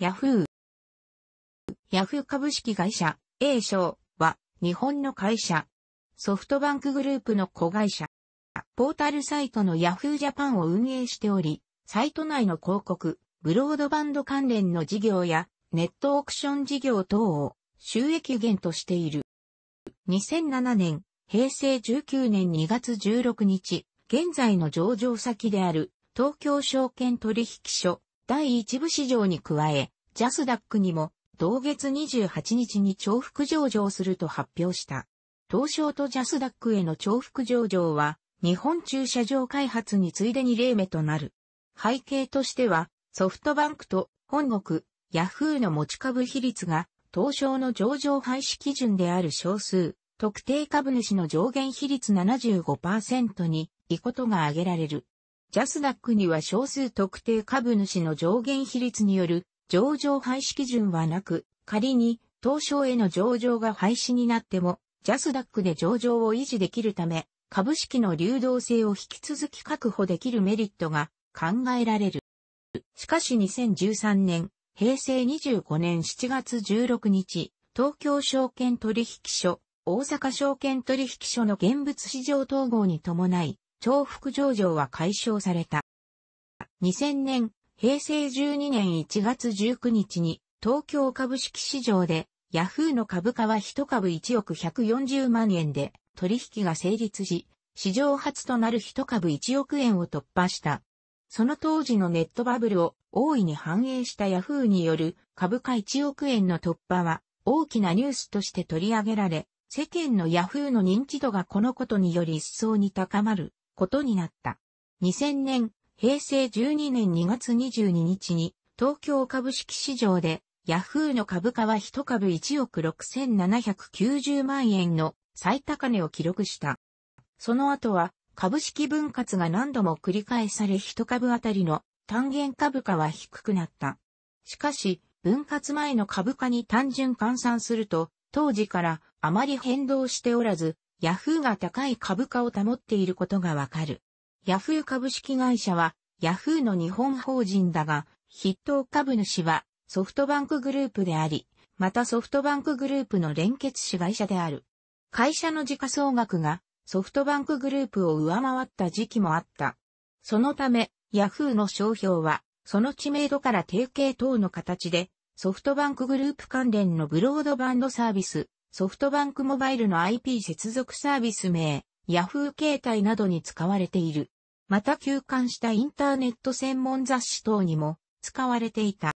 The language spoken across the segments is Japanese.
ヤフー。ヤフー株式会社 A 賞は日本の会社。ソフトバンクグループの子会社。ポータルサイトの Yahoo Japan を運営しており、サイト内の広告、ブロードバンド関連の事業やネットオークション事業等を収益源としている。2007年、平成19年2月16日、現在の上場先である東京証券取引所第一部市場に加え、ジャスダックにも同月28日に重複上場すると発表した。東証とジャスダックへの重複上場は、日本駐車場開発に次いで2例目となる。背景としては、ソフトバンクと本国、ヤフーの持ち株比率が、東証の上場廃止基準である少数、特定株主の上限比率75%に、いことが挙げられる。ジャスダックには少数特定株主の上限比率による上場廃止基準はなく、仮に東証への上場が廃止になっても、ジャスダックで上場を維持できるため、株式の流動性を引き続き確保できるメリットが考えられる。しかし2013年、平成25年7月16日、東京証券取引所、大阪証券取引所の現物市場統合に伴い、重複上場は解消された。2000年、平成12年1月19日に、東京株式市場で、ヤフーの株価は1株1億140万円で、取引が成立し、史上初となる1株1億円を突破した。その当時のネットバブルを大いに反映したヤフーによる株価1億円の突破は大きなニュースとして取り上げられ、世間のヤフーの認知度がこのことにより一層に高まることになった。2000年、平成12年2月22日に、東京株式市場で、ヤフーの株価は1株1億6790万円の最高値を記録した。その後は、株式分割が何度も繰り返され1株あたりの単元株価は低くなった。しかし、分割前の株価に単純換算すると、当時からあまり変動しておらず、ヤフーが高い株価を保っていることがわかる。ヤフー株式会社は、ヤフーの日本法人だが、筆頭株主はソフトバンクグループであり、またソフトバンクグループの連結子会社である。会社の時価総額がソフトバンクグループを上回った時期もあった。そのため、ヤフーの商標は、その知名度から提携等の形で、ソフトバンクグループ関連のブロードバンドサービス、ソフトバンクモバイルの IP 接続サービス名、Yahoo 携帯などに使われている。また休館したインターネット専門雑誌等にも使われていた。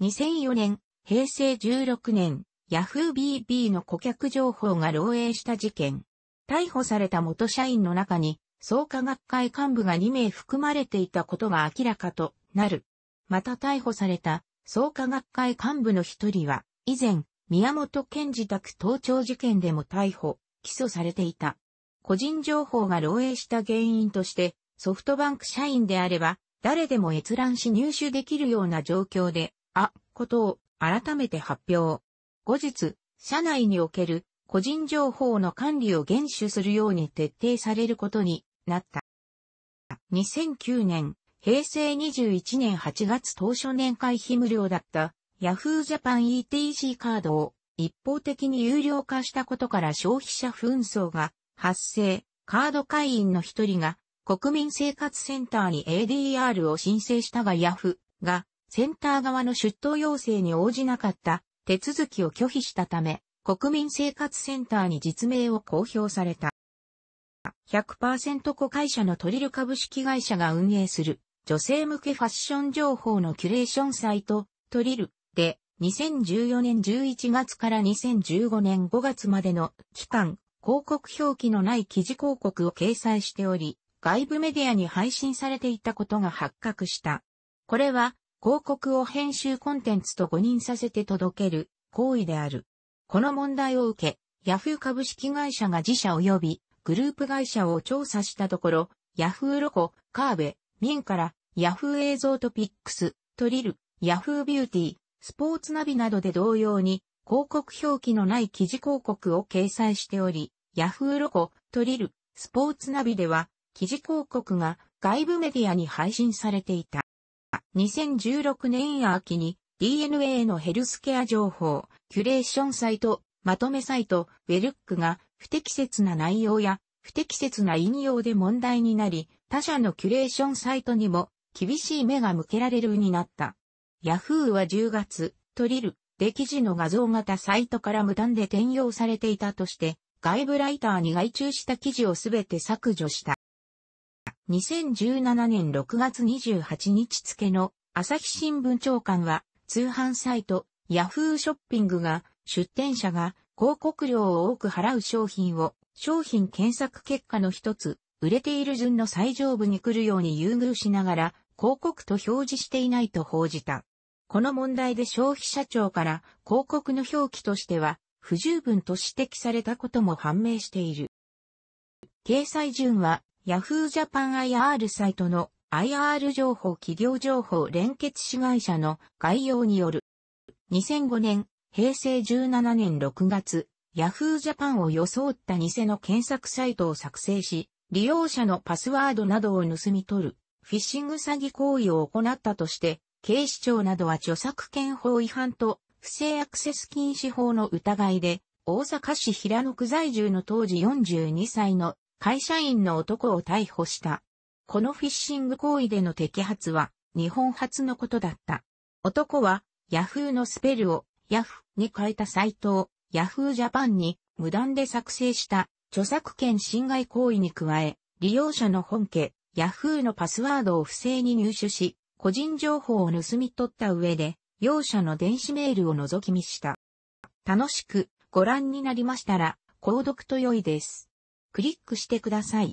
2004年、平成16年、Yahoo BB の顧客情報が漏洩した事件。逮捕された元社員の中に、創価学会幹部が2名含まれていたことが明らかとなる。また逮捕された創価学会幹部の一人は、以前、宮本賢治宅盗聴事件でも逮捕、起訴されていた。個人情報が漏洩した原因として、ソフトバンク社員であれば、誰でも閲覧し入手できるような状況で、あ、ことを改めて発表。後日、社内における個人情報の管理を厳守するように徹底されることになった。2009年、平成21年8月当初年会費無料だったヤフージャパン ETC カードを一方的に有料化したことから消費者紛争が発生、カード会員の一人が国民生活センターに ADR を申請したがヤフーがセンター側の出頭要請に応じなかった手続きを拒否したため、国民生活センターに実名を公表された。100%子会社のトリル株式会社が運営する女性向けファッション情報のキュレーションサイトトリルで、2014年11月から2015年5月までの期間、広告表記のない記事広告を掲載しており、外部メディアに配信されていたことが発覚した。これは、広告を編集コンテンツと誤認させて届ける行為である。この問題を受け、ヤフー株式会社が自社及びグループ会社を調査したところ、ヤフーロコ、カーベ、ミンから、ヤフー映像トピックス、トリル、ヤフービューティー、スポーツナビなどで同様に、広告表記のない記事広告を掲載しており、ヤフーロコ、トリル、スポーツナビでは、記事広告が外部メディアに配信されていた。2016年秋に DNA のヘルスケア情報、キュレーションサイト、まとめサイト、ウェルックが不適切な内容や不適切な引用で問題になり、他社のキュレーションサイトにも厳しい目が向けられるようになった。Yahoo は10月、トリルで記事の画像型サイトから無断で転用されていたとして、外部ライターに外注した記事をすべて削除した。2017年6月28日付の朝日新聞長官は通販サイト Yahoo ショッピングが出店者が広告料を多く払う商品を商品検索結果の一つ売れている順の最上部に来るように優遇しながら広告と表示していないと報じた。この問題で消費者庁から広告の表記としては不十分と指摘されたことも判明している。掲載順は Yahoo Japan IR サイトの IR 情報企業情報連結子会社の概要による。2005年、平成17年6月、Yahoo Japan を装った偽の検索サイトを作成し、利用者のパスワードなどを盗み取る、フィッシング詐欺行為を行ったとして、警視庁などは著作権法違反と不正アクセス禁止法の疑いで、大阪市平野区在住の当時42歳の会社員の男を逮捕した。このフィッシング行為での摘発は日本初のことだった。男はヤフーのスペルをヤフに変えたサイトをヤフージャパンに無断で作成した著作権侵害行為に加え、利用者の本家ヤフーのパスワードを不正に入手し、個人情報を盗み取った上で、容赦の電子メールを覗き見した。楽しくご覧になりましたら、購読と良いです。クリックしてください。